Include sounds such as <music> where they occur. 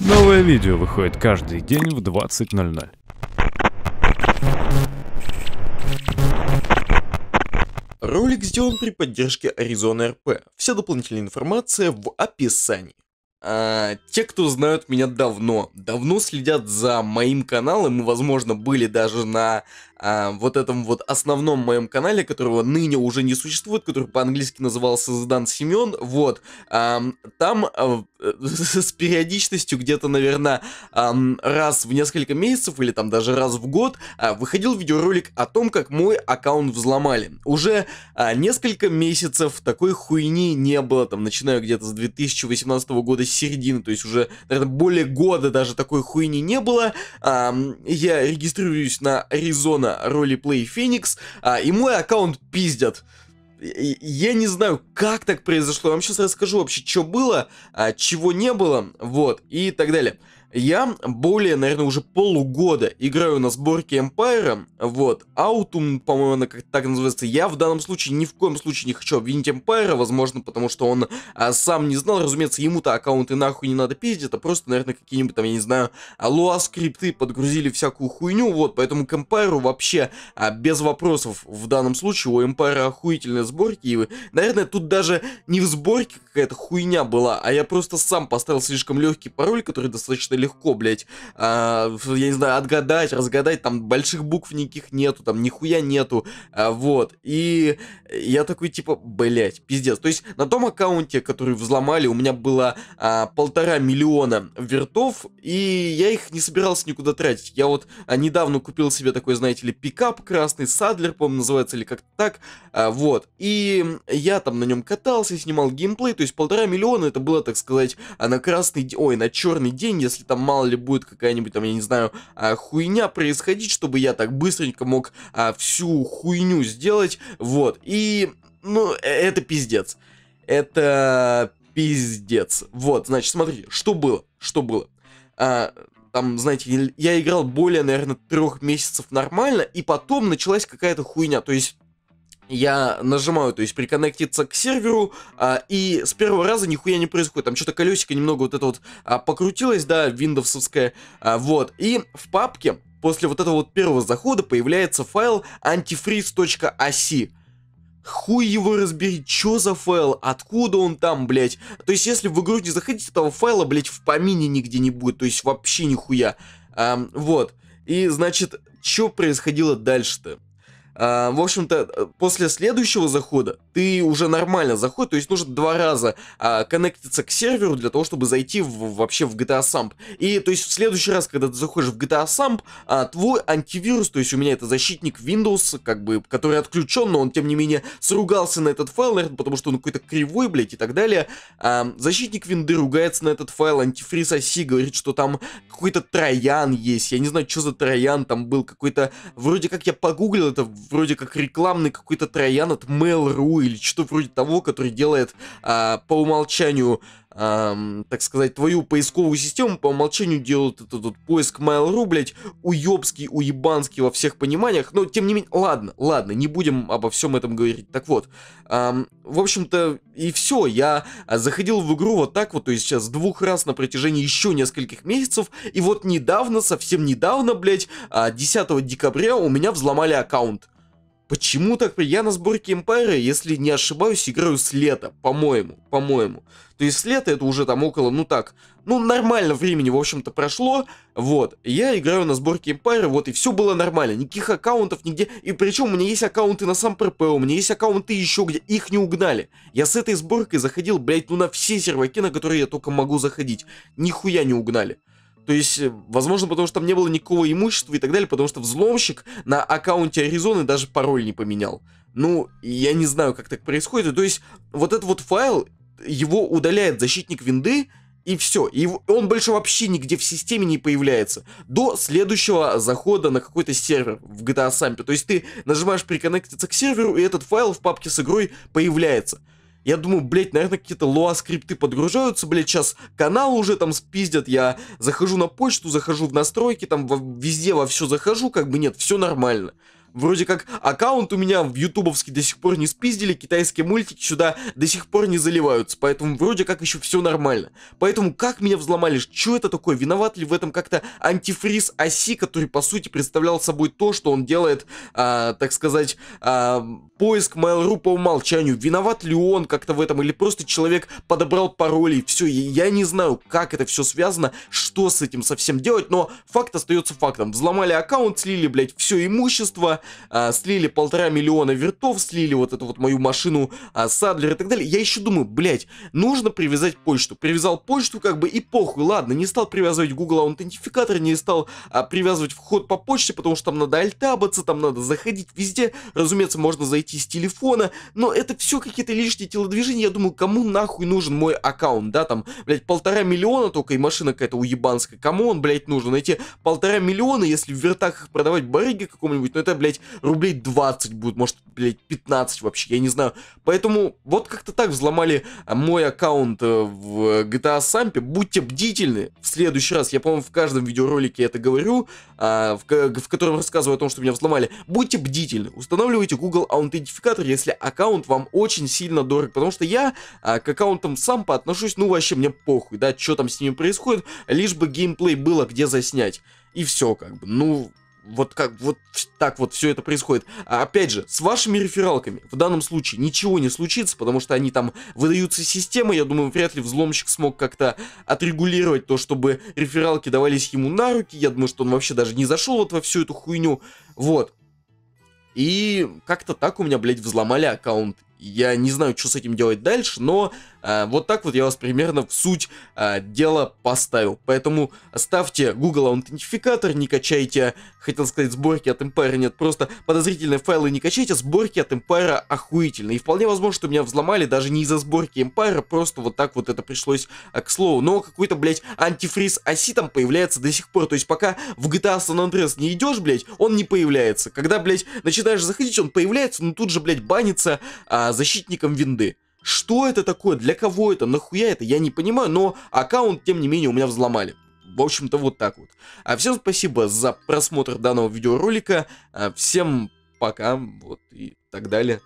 Новое видео выходит каждый день в 20.00. Ролик сделан при поддержке Arizona RP. Вся дополнительная информация в описании. А, те, кто знают меня давно, давно следят за моим каналом и, возможно, были даже на а, вот этом вот основном моем канале, которого ныне уже не существует, который по-английски назывался Задан Семен, вот, а, там а, э, <laughs> с периодичностью где-то, наверное, а, раз в несколько месяцев или там даже раз в год а, выходил видеоролик о том, как мой аккаунт взломали. Уже а, несколько месяцев такой хуйни не было, там, начиная где-то с 2018 года с середины, то есть уже, наверное, более года даже такой хуйни не было. А, я регистрируюсь на Arizona на ролеплей Феникс, а, и мой аккаунт пиздят. Я не знаю, как так произошло. Я вам сейчас расскажу вообще, что было, а, чего не было, вот, и так далее. Я более, наверное, уже полугода играю на сборке Empire, вот, Autumn, по-моему, она как так называется. Я в данном случае ни в коем случае не хочу обвинить Empire, возможно, потому что он а, сам не знал, разумеется, ему-то аккаунты нахуй не надо пиздить, это а просто, наверное, какие-нибудь там, я не знаю, луа скрипты подгрузили всякую хуйню, вот, поэтому к Empire вообще а, без вопросов в данном случае у Empire охуительные сборки, и, наверное, тут даже не в сборке какая-то хуйня была, а я просто сам поставил слишком легкий пароль, который достаточно легко, блядь, а, я не знаю, отгадать, разгадать, там больших букв никаких нету, там нихуя нету, а, вот. И я такой, типа, блядь, пиздец. То есть на том аккаунте, который взломали, у меня было а, полтора миллиона вертов, и я их не собирался никуда тратить. Я вот а, недавно купил себе такой, знаете ли, пикап красный, Садлер, по-моему, называется, или как-то так, а, вот. И я там на нем катался, снимал геймплей, то есть полтора миллиона это было, так сказать, а, на красный, ой, на черный день, если там мало ли будет какая-нибудь там, я не знаю, а, хуйня происходить, чтобы я так быстренько мог а, всю хуйню сделать, вот, и, ну, э, это пиздец. Это пиздец. Вот, значит, смотрите, что было, что было. А, там, знаете, я играл более, наверное, трех месяцев нормально, и потом началась какая-то хуйня. То есть я нажимаю, то есть приконнектиться к серверу, а, и с первого раза нихуя не происходит. Там что-то колесико немного вот это вот а, покрутилось, да, виндовсовское, а, вот. И в папке после вот этого вот первого захода появляется файл antifreeze.asi. Хуй его разбери, чё за файл, откуда он там, блядь. То есть, если в игру не заходить, этого файла, блядь, в помине нигде не будет, то есть вообще нихуя. А, вот. И, значит, что происходило дальше-то? А, в общем-то, э, после следующего захода ты уже нормально заходишь, то есть нужно два раза а, коннектиться к серверу для того, чтобы зайти в, вообще в GTA Samp. И то есть в следующий раз, когда ты заходишь в GTA Samp, а, твой антивирус, то есть у меня это защитник Windows, как бы, который отключен, но он тем не менее сругался на этот файл, наверное, потому что он какой-то кривой, блядь, и так далее. А, защитник Винды ругается на этот файл, антифриз оси говорит, что там какой-то троян есть, я не знаю, что за троян там был, какой-то, вроде как я погуглил, это вроде как рекламный какой-то троян от Mail.ru или что-то вроде того, который делает а, по умолчанию, а, так сказать, твою поисковую систему, по умолчанию делают этот, этот поиск Mail.ru, блядь, уебский, уебанский во всех пониманиях, но тем не менее, ладно, ладно, не будем обо всем этом говорить. Так вот, а, в общем-то, и все, я заходил в игру вот так вот, то есть сейчас двух раз на протяжении еще нескольких месяцев, и вот недавно, совсем недавно, блядь, 10 а, декабря у меня взломали аккаунт. Почему так? Я на сборке Эмпайра, если не ошибаюсь, играю с лета, по-моему, по-моему. То есть с лета это уже там около, ну так, ну нормально времени, в общем-то, прошло. Вот, я играю на сборке Эмпайра, вот, и все было нормально. Никаких аккаунтов нигде. И причем у меня есть аккаунты на сам ПРП, у меня есть аккаунты еще где, их не угнали. Я с этой сборкой заходил, блядь, ну на все серваки, на которые я только могу заходить. Нихуя не угнали. То есть, э, возможно, потому что там не было никакого имущества и так далее, потому что взломщик на аккаунте Аризоны даже пароль не поменял. Ну, я не знаю, как так происходит. То есть, вот этот вот файл, его удаляет защитник винды, и все. И он больше вообще нигде в системе не появляется. До следующего захода на какой-то сервер в GTA Sample. То есть ты нажимаешь приконнектиться к серверу, и этот файл в папке с игрой появляется. Я думаю, блядь, наверное, какие-то лоа-скрипты подгружаются, блядь, сейчас канал уже там спиздят, я захожу на почту, захожу в настройки, там везде во все захожу, как бы нет, все нормально. Вроде как аккаунт у меня в ютубовский до сих пор не спиздили, китайские мультики сюда до сих пор не заливаются, поэтому вроде как еще все нормально. Поэтому как меня взломали, что это такое, виноват ли в этом как-то антифриз оси, который по сути представлял собой то, что он делает, а, так сказать, а, поиск Mail.ru по умолчанию, виноват ли он как-то в этом, или просто человек подобрал пароли, и все, я не знаю, как это все связано, что с этим совсем делать, но факт остается фактом, взломали аккаунт, слили, блядь, все имущество, а, слили полтора миллиона вертов, слили вот эту вот мою машину а, Садлер и так далее. Я еще думаю, блять, нужно привязать почту. Привязал почту как бы и похуй, ладно, не стал привязывать Google аутентификатор, не стал а, привязывать вход по почте, потому что там надо альтабаться, там надо заходить везде, разумеется, можно зайти с телефона, но это все какие-то лишние телодвижения, я думаю, кому нахуй нужен мой аккаунт, да, там, блять, полтора миллиона только и машина какая-то уебанская, кому он, блять, нужен? Эти полтора миллиона, если в вертах их продавать барыги какому-нибудь, но ну, это, блядь, блядь, рублей 20 будет, может, блядь, 15 вообще, я не знаю. Поэтому вот как-то так взломали э, мой аккаунт э, в э, GTA Sampe. Будьте бдительны в следующий раз. Я, по-моему, в каждом видеоролике это говорю, а, в, в котором рассказываю о том, что меня взломали. Будьте бдительны. Устанавливайте Google аутентификатор, если аккаунт вам очень сильно дорог. Потому что я а, к аккаунтам сам отношусь, ну, вообще, мне похуй, да, что там с ними происходит. Лишь бы геймплей было где заснять. И все, как бы. Ну, вот как вот так вот все это происходит. А опять же, с вашими рефералками в данном случае ничего не случится, потому что они там выдаются системой. Я думаю, вряд ли взломщик смог как-то отрегулировать то, чтобы рефералки давались ему на руки. Я думаю, что он вообще даже не зашел вот во всю эту хуйню. Вот. И как-то так у меня, блядь, взломали аккаунт. Я не знаю, что с этим делать дальше, но э, вот так вот я вас примерно в суть э, дела поставил. Поэтому ставьте Google аутентификатор, не качайте, хотел сказать, сборки от Empire, нет, просто подозрительные файлы не качайте, сборки от Empire охуительные. И вполне возможно, что меня взломали даже не из-за сборки Empire, а просто вот так вот это пришлось э, к слову. Но какой-то, блядь, антифриз оси там появляется до сих пор. То есть пока в GTA San Andreas не идешь, блядь, он не появляется. Когда, блядь, начинаешь заходить, он появляется, но тут же, блядь, банится... Э, а, защитником винды. Что это такое? Для кого это? Нахуя это? Я не понимаю, но аккаунт, тем не менее, у меня взломали. В общем-то, вот так вот. А всем спасибо за просмотр данного видеоролика. А, всем пока, вот и так далее.